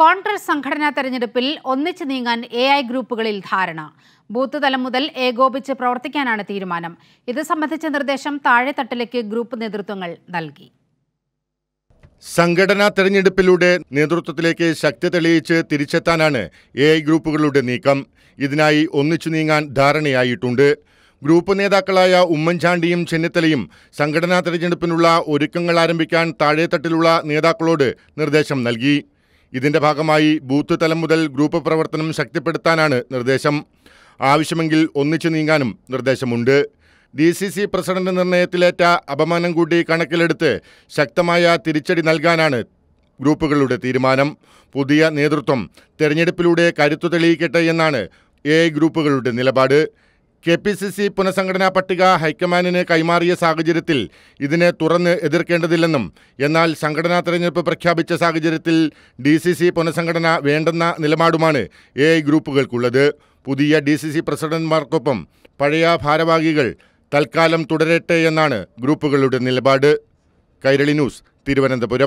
കോൺഗ്രസ് സംഘടനാ തെരഞ്ഞെടുപ്പിൽ ഒന്നിച്ചു നീങ്ങാൻ എ ഐ ഗ്രൂപ്പുകളിൽ ധാരണ ബൂത്ത് തലം മുതൽ ഏകോപിച്ച് പ്രവർത്തിക്കാനാണ് തീരുമാനം ഇത് സംബന്ധിച്ച നിർദ്ദേശം താഴെത്തട്ടിലേക്ക് ഗ്രൂപ്പ് നേതൃത്വങ്ങൾ നൽകി സംഘടനാ തെരഞ്ഞെടുപ്പിലൂടെ നേതൃത്വത്തിലേക്ക് ശക്തി തെളിയിച്ച് തിരിച്ചെത്താനാണ് എ ഐ ഗ്രൂപ്പുകളുടെ നീക്കം ഇതിനായി ഒന്നിച്ചു നീങ്ങാൻ ധാരണയായിട്ടുണ്ട് ഗ്രൂപ്പ് നേതാക്കളായ ഉമ്മൻചാണ്ടിയും ചെന്നിത്തലയും സംഘടനാ തെരഞ്ഞെടുപ്പിനുള്ള ഒരുക്കങ്ങൾ ആരംഭിക്കാൻ താഴെത്തട്ടിലുള്ള നേതാക്കളോട് നിർദ്ദേശം നൽകി ഇതിന്റെ ഭാഗമായി ബൂത്ത് തലം മുതൽ ഗ്രൂപ്പ് പ്രവർത്തനം ശക്തിപ്പെടുത്താനാണ് നിർദ്ദേശം ആവശ്യമെങ്കിൽ ഒന്നിച്ചു നീങ്ങാനും നിർദ്ദേശമുണ്ട് ഡി സി സി പ്രസിഡന്റ് നിർണയത്തിലേറ്റ അപമാനം കൂടി കണക്കിലെടുത്ത് ശക്തമായ തിരിച്ചടി നൽകാനാണ് ഗ്രൂപ്പുകളുടെ തീരുമാനം പുതിയ നേതൃത്വം തെരഞ്ഞെടുപ്പിലൂടെ കരുത്തു തെളിയിക്കട്ടെ എന്നാണ് എ ഗ്രൂപ്പുകളുടെ നിലപാട് കെ പി സി സി പുനഃസംഘടനാ പട്ടിക ഹൈക്കമാൻഡിന് കൈമാറിയ സാഹചര്യത്തിൽ ഇതിനെ തുറന്ന് എതിർക്കേണ്ടതില്ലെന്നും എന്നാൽ സംഘടനാ തെരഞ്ഞെടുപ്പ് പ്രഖ്യാപിച്ച സാഹചര്യത്തിൽ ഡി സി സി പുനഃസംഘടന വേണ്ടെന്ന നിലപാടുമാണ് എ ഐ ഗ്രൂപ്പുകൾക്കുള്ളത് പുതിയ ഡി സി സി പ്രസിഡന്റുമാർക്കൊപ്പം പഴയ ഭാരവാഹികൾ തൽക്കാലം തുടരട്ടെ എന്നാണ് ഗ്രൂപ്പുകളുടെ നിലപാട് കൈരളി ന്യൂസ് തിരുവനന്തപുരം